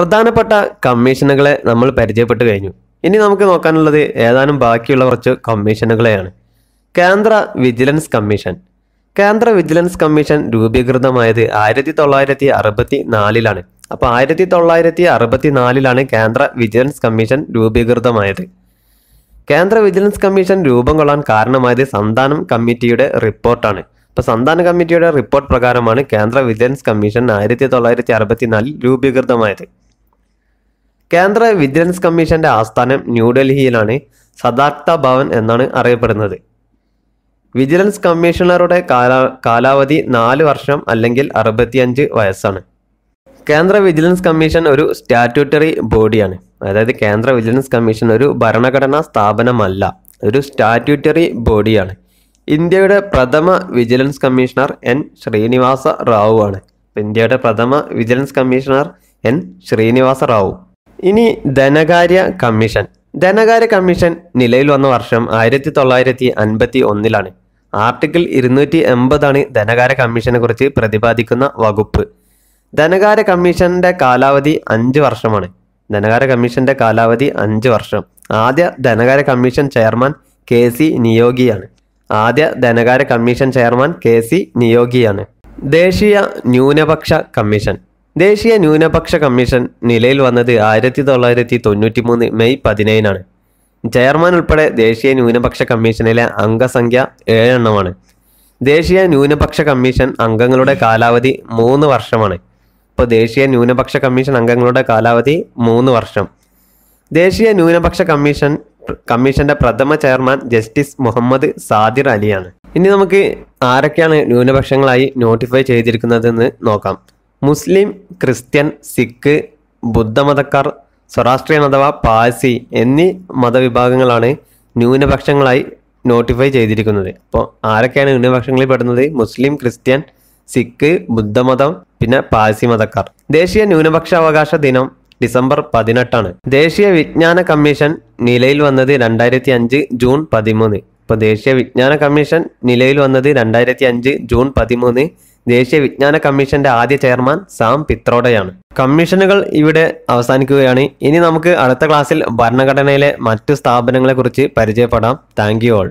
പ്രധാനപ്പെട്ട കമ്മീഷനുകളെ നമ്മൾ പരിചയപ്പെട്ട് കഴിഞ്ഞു ഇനി നമുക്ക് നോക്കാനുള്ളത് ഏതാനും ബാക്കിയുള്ള കുറച്ച് കമ്മീഷനുകളെയാണ് കേന്ദ്ര വിജിലൻസ് കമ്മീഷൻ കേന്ദ്ര വിജിലൻസ് കമ്മീഷൻ രൂപീകൃതമായത് ആയിരത്തി തൊള്ളായിരത്തി അറുപത്തി നാലിലാണ് അപ്പോൾ ആയിരത്തി തൊള്ളായിരത്തി അറുപത്തി നാലിലാണ് കേന്ദ്ര വിജിലൻസ് കമ്മീഷൻ രൂപീകൃതമായത് കേന്ദ്ര വിജിലൻസ് കമ്മീഷൻ രൂപം കൊള്ളാൻ കാരണമായത് സന്താനം കമ്മിറ്റിയുടെ റിപ്പോർട്ടാണ് അപ്പോൾ സന്താന കമ്മിറ്റിയുടെ റിപ്പോർട്ട് പ്രകാരമാണ് കേന്ദ്ര വിജിലൻസ് കമ്മീഷൻ ആയിരത്തി തൊള്ളായിരത്തി അറുപത്തിനാലിൽ രൂപീകൃതമായത് കേന്ദ്ര വിജിലൻസ് കമ്മീഷന്റെ ആസ്ഥാനം ന്യൂഡൽഹിയിലാണ് സദാർത്ത ഭവൻ എന്നാണ് അറിയപ്പെടുന്നത് വിജിലൻസ് കമ്മീഷണറുടെ കാലാ കാലാവധി നാല് വർഷം അല്ലെങ്കിൽ അറുപത്തിയഞ്ച് വയസ്സാണ് കേന്ദ്ര വിജിലൻസ് കമ്മീഷൻ ഒരു സ്റ്റാറ്റ്യൂട്ടറി ബോഡിയാണ് അതായത് കേന്ദ്ര വിജിലൻസ് കമ്മീഷൻ ഒരു ഭരണഘടനാ സ്ഥാപനമല്ല ഒരു സ്റ്റാറ്റ്യൂട്ടറി ബോഡിയാണ് ഇന്ത്യയുടെ പ്രഥമ vigilance commissioner N Srinivasa Rao ആണ് ഇന്ത്യയുടെ പ്രഥമ vigilance commissioner N Srinivasa Rao ഇനി ധനകാര്യ കമ്മീഷൻ ധനകാര്യ കമ്മീഷൻ നിലയിൽ വന്ന വർഷം ആയിരത്തി തൊള്ളായിരത്തി അൻപത്തി ഒന്നിലാണ് ആർട്ടിക്കിൾ ഇരുന്നൂറ്റി എൺപതാണ് ധനകാര്യ കമ്മീഷനെ കുറിച്ച് പ്രതിപാദിക്കുന്ന വകുപ്പ് ധനകാര്യ കമ്മീഷന്റെ കാലാവധി അഞ്ച് വർഷമാണ് ധനകാര്യ കമ്മീഷന്റെ കാലാവധി അഞ്ച് വർഷം ആദ്യ ധനകാര്യ കമ്മീഷൻ ചെയർമാൻ കെ സി നിയോഗിയാണ് ആദ്യ ധനകാര്യ കമ്മീഷൻ ചെയർമാൻ കെ സി നിയോഗിയാണ് ദേശീയ ന്യൂനപക്ഷ കമ്മീഷൻ ദേശീയ ന്യൂനപക്ഷ കമ്മീഷൻ നിലയിൽ വന്നത് ആയിരത്തി തൊള്ളായിരത്തി തൊണ്ണൂറ്റി മൂന്ന് മെയ് പതിനേഴിനാണ് ചെയർമാൻ ഉൾപ്പെടെ ദേശീയ ന്യൂനപക്ഷ കമ്മീഷനിലെ അംഗസംഖ്യ ഏഴെണ്ണമാണ് ദേശീയ ന്യൂനപക്ഷ കമ്മീഷൻ അംഗങ്ങളുടെ കാലാവധി മൂന്ന് വർഷമാണ് ഇപ്പോൾ ദേശീയ ന്യൂനപക്ഷ കമ്മീഷൻ അംഗങ്ങളുടെ കാലാവധി മൂന്ന് വർഷം ദേശീയ ന്യൂനപക്ഷ കമ്മീഷൻ കമ്മീഷന്റെ പ്രഥമ ചെയർമാൻ ജസ്റ്റിസ് മുഹമ്മദ് സാദിർ അലിയാണ് ഇനി നമുക്ക് ആരൊക്കെയാണ് ന്യൂനപക്ഷങ്ങളായി നോട്ടിഫൈ ചെയ്തിരിക്കുന്നതെന്ന് നോക്കാം മുസ്ലിം ക്രിസ്ത്യൻ സിഖ് ബുദ്ധമതക്കാർ സ്വരാഷ്ട്രീയൻ അഥവാ പാഴ്സി എന്നീ മതവിഭാഗങ്ങളാണ് ന്യൂനപക്ഷങ്ങളായി നോട്ടിഫൈ ചെയ്തിരിക്കുന്നത് അപ്പോൾ ആരൊക്കെയാണ് ന്യൂനപക്ഷങ്ങളിൽ പെടുന്നത് മുസ്ലിം ക്രിസ്ത്യൻ സിഖ് ബുദ്ധമതം പിന്നെ പാഴ്സി മതക്കാർ ദേശീയ ന്യൂനപക്ഷ അവകാശ ദിനം ഡിസംബർ പതിനെട്ടാണ് ദേശീയ വിജ്ഞാന കമ്മീഷൻ നിലയിൽ വന്നത് രണ്ടായിരത്തി അഞ്ച് ജൂൺ പതിമൂന്ന് ഇപ്പോൾ ദേശീയ വിജ്ഞാന കമ്മീഷൻ നിലയിൽ വന്നത് രണ്ടായിരത്തി അഞ്ച് ജൂൺ പതിമൂന്ന് ദേശീയ വിജ്ഞാന കമ്മീഷന്റെ ആദ്യ ചെയർമാൻ സാം പിത്രോഡയാണ് കമ്മീഷനുകൾ ഇവിടെ അവസാനിക്കുകയാണ് ഇനി നമുക്ക് അടുത്ത ക്ലാസ്സിൽ ഭരണഘടനയിലെ മറ്റു സ്ഥാപനങ്ങളെക്കുറിച്ച് പരിചയപ്പെടാം താങ്ക് യു ഓൾ